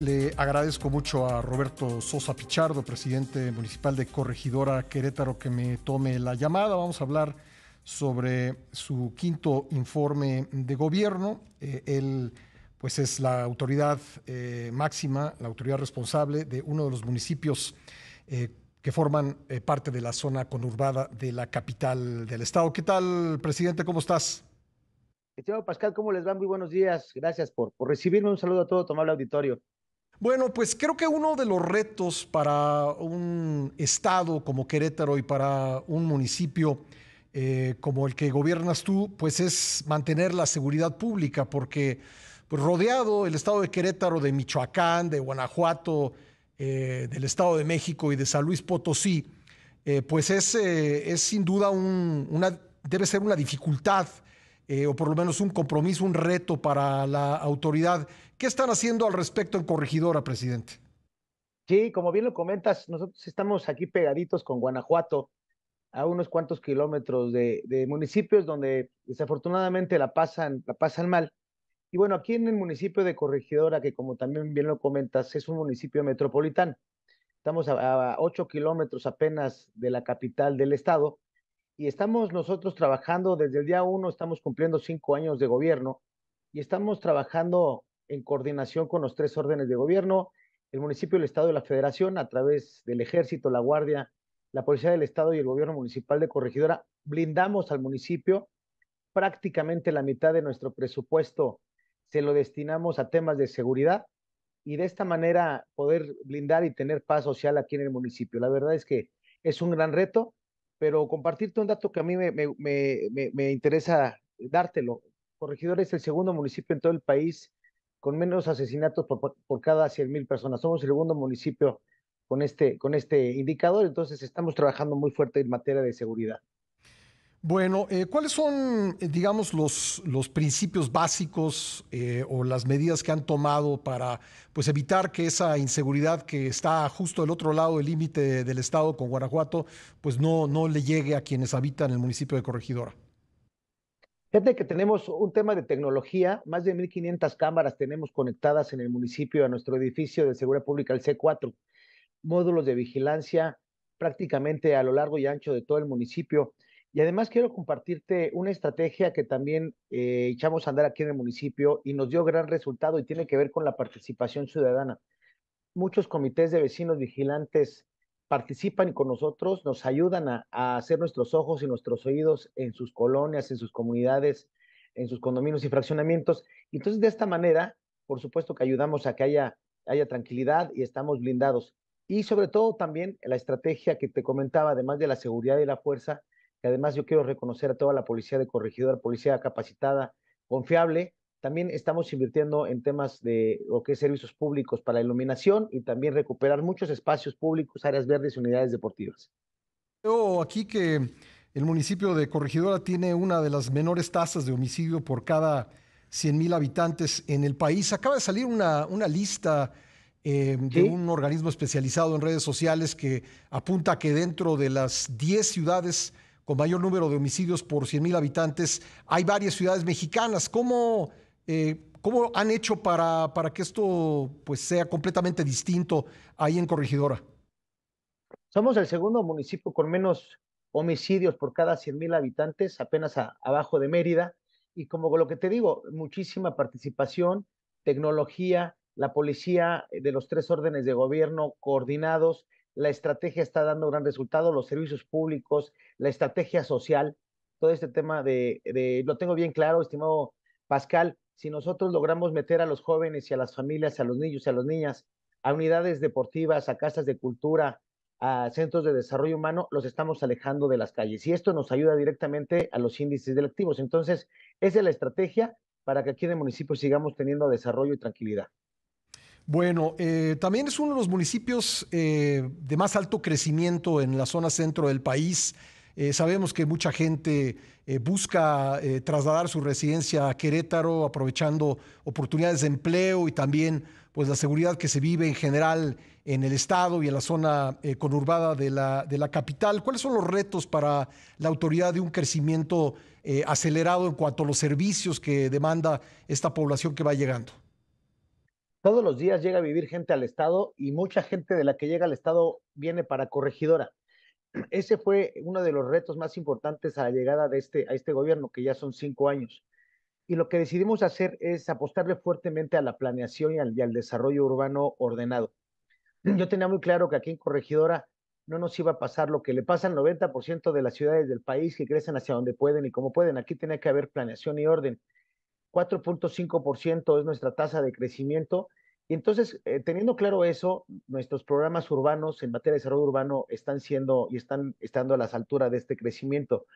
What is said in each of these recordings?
Le agradezco mucho a Roberto Sosa Pichardo, presidente municipal de Corregidora Querétaro, que me tome la llamada. Vamos a hablar sobre su quinto informe de gobierno. Eh, él, pues, es la autoridad eh, máxima, la autoridad responsable de uno de los municipios eh, que forman parte de la zona conurbada de la capital del estado. ¿Qué tal, presidente? ¿Cómo estás? Estimado Pascal, ¿cómo les va? Muy buenos días. Gracias por, por recibirme. Un saludo a todo tomable auditorio. Bueno, pues creo que uno de los retos para un estado como Querétaro y para un municipio eh, como el que gobiernas tú, pues es mantener la seguridad pública, porque pues, rodeado el estado de Querétaro, de Michoacán, de Guanajuato, eh, del estado de México y de San Luis Potosí, eh, pues es, es sin duda una, debe ser una dificultad eh, o por lo menos un compromiso, un reto para la autoridad. ¿Qué están haciendo al respecto en Corregidora, presidente? Sí, como bien lo comentas, nosotros estamos aquí pegaditos con Guanajuato, a unos cuantos kilómetros de, municipios donde desafortunadamente la pasan, la pasan mal. Y bueno, aquí en el municipio de Corregidora, que como también bien lo comentas, es un municipio metropolitano. Estamos a, ocho kilómetros apenas de la capital del estado y estamos nosotros trabajando desde el día uno, estamos cumpliendo cinco años de gobierno y estamos trabajando en coordinación con los tres órdenes de gobierno, el municipio, el Estado y la Federación, a través del Ejército, la Guardia, la Policía del Estado y el Gobierno Municipal de Corregidora, blindamos al municipio. Prácticamente la mitad de nuestro presupuesto se lo destinamos a temas de seguridad y de esta manera poder blindar y tener paz social aquí en el municipio. La verdad es que es un gran reto pero compartirte un dato que a mí me, me, interesa dártelo. Corregidor es el segundo municipio en todo el país con menos asesinatos por, cada 100.000 mil personas. Somos el segundo municipio con este, con este indicador, entonces estamos trabajando muy fuerte en materia de seguridad. Bueno, eh, ¿cuáles son, eh, digamos, los, los principios básicos eh, o las medidas que han tomado para pues, evitar que esa inseguridad que está justo del otro lado del límite del Estado con Guanajuato, pues no, no le llegue a quienes habitan el municipio de Corregidora? Fíjate que tenemos un tema de tecnología, más de 1.500 cámaras tenemos conectadas en el municipio a nuestro edificio de seguridad pública, el C4, módulos de vigilancia prácticamente a lo largo y ancho de todo el municipio y además quiero compartirte una estrategia que también eh, echamos a andar aquí en el municipio y nos dio gran resultado y tiene que ver con la participación ciudadana. Muchos comités de vecinos vigilantes participan con nosotros, nos ayudan a, a hacer nuestros ojos y nuestros oídos en sus colonias, en sus comunidades, en sus condominios y fraccionamientos. Entonces, de esta manera, por supuesto que ayudamos a que haya, haya tranquilidad y estamos blindados. Y sobre todo también la estrategia que te comentaba, además de la seguridad y la fuerza, que además yo quiero reconocer a toda la policía de corregidora, policía capacitada, confiable. También estamos invirtiendo en temas de lo que es servicios públicos para iluminación y también recuperar muchos espacios públicos, áreas verdes y unidades deportivas. Veo aquí que el municipio de Corregidora tiene una de las menores tasas de homicidio por cada 100 mil habitantes en el país. Acaba de salir una, una lista eh, de un organismo especializado en redes sociales que apunta que dentro de las 10 ciudades con mayor número de homicidios por 100.000 habitantes. Hay varias ciudades mexicanas. Eh, ¿Cómo, han hecho para, para, que esto pues, sea completamente distinto ahí en Corregidora? Somos el segundo municipio con menos homicidios por cada 100.000 habitantes, apenas abajo de Mérida. Y como lo que te digo, muchísima participación, tecnología, la policía eh, de los tres órdenes de gobierno coordinados, la estrategia está dando gran resultado, los servicios públicos, la estrategia social, todo este tema de, lo tengo bien claro, estimado Pascal, si nosotros logramos meter a los jóvenes y a las familias, a los niños y a las niñas, a unidades deportivas, a casas de cultura, a centros de desarrollo humano, los estamos alejando de las calles. Y esto nos ayuda directamente a los índices delictivos. Entonces, esa es la estrategia para que aquí en el municipio sigamos teniendo desarrollo y tranquilidad. Bueno, eh, también es uno de los municipios eh, de más alto crecimiento en la zona centro del país. Eh, sabemos que mucha gente busca trasladar su residencia a Querétaro, aprovechando oportunidades de empleo y también pues, la seguridad que se vive en general en el estado y en la zona conurbada de la, de la, capital. ¿Cuáles son los retos para la autoridad de un crecimiento acelerado en cuanto a los servicios que demanda esta población que va llegando? Todos los días llega a vivir gente al Estado y mucha gente de la que llega al Estado viene para corregidora. Ese fue uno de los retos más importantes a la llegada de este, a este gobierno, que ya son cinco años. Y lo que decidimos hacer es apostarle fuertemente a la planeación y al, y al desarrollo urbano ordenado. Yo tenía muy claro que aquí en Corregidora no nos iba a pasar lo que le pasa al 90% de las ciudades del país que crecen hacia donde pueden y como pueden. Aquí tenía que haber planeación y orden. 4.5% es nuestra tasa de crecimiento y entonces, eh, teniendo claro eso, nuestros programas urbanos en materia de desarrollo urbano están siendo y están estando a las alturas de este crecimiento.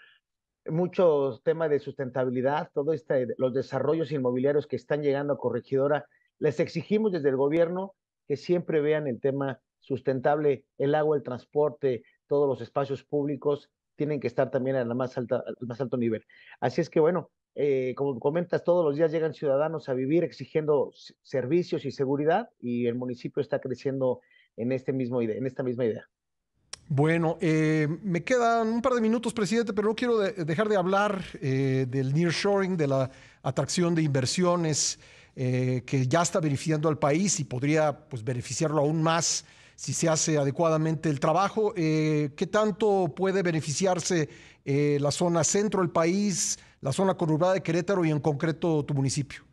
Muchos temas de sustentabilidad, todos este, los desarrollos inmobiliarios que están llegando a Corregidora, les exigimos desde el gobierno que siempre vean el tema sustentable, el agua, el transporte, todos los espacios públicos tienen que estar también en la más alta, al más alto nivel. Así es que bueno, eh, como comentas, todos los días llegan ciudadanos a vivir exigiendo servicios y seguridad y el municipio está creciendo en, este mismo en esta misma idea. Bueno, eh, me quedan un par de minutos, presidente, pero no quiero dejar de hablar eh, del nearshoring, de la atracción de inversiones que ya está beneficiando al país y podría pues, beneficiarlo aún más si se hace adecuadamente el trabajo. ¿Qué tanto puede beneficiarse la zona centro del país, la zona conurbada de Querétaro y en concreto tu municipio.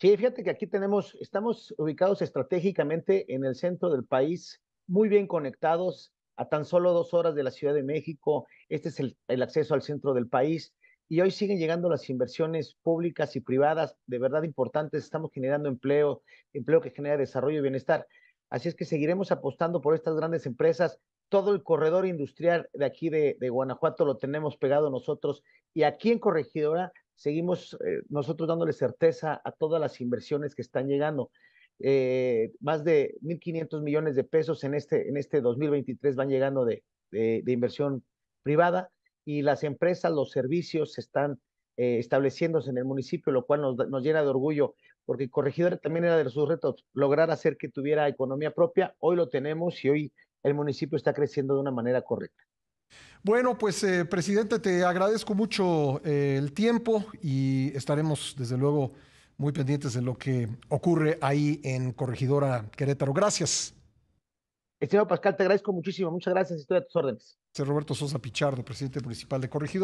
Sí, fíjate que aquí tenemos, estamos ubicados estratégicamente en el centro del país, muy bien conectados a tan solo dos horas de la Ciudad de México. Este es el, el acceso al centro del país y hoy siguen llegando las inversiones públicas y privadas de verdad importantes. Estamos generando empleo, empleo que genera desarrollo y bienestar. Así es que seguiremos apostando por estas grandes empresas todo el corredor industrial de aquí de, Guanajuato lo tenemos pegado nosotros y aquí en Corregidora seguimos eh, nosotros dándole certeza a todas las inversiones que están llegando. Eh, más de 1.500 millones de pesos en este, en este 2023 van llegando de, de, inversión privada y las empresas, los servicios se están eh, estableciéndose en el municipio, lo cual nos, nos, llena de orgullo, porque Corregidora también era de sus retos, lograr hacer que tuviera economía propia. Hoy lo tenemos y hoy el municipio está creciendo de una manera correcta. Bueno, pues eh, presidente, te agradezco mucho eh, el tiempo y estaremos desde luego muy pendientes de lo que ocurre ahí en Corregidora Querétaro. Gracias. Estimado Pascal, te agradezco muchísimo. Muchas gracias. Estoy a tus órdenes. Soy Roberto Sosa Pichardo, presidente municipal de Corregidora.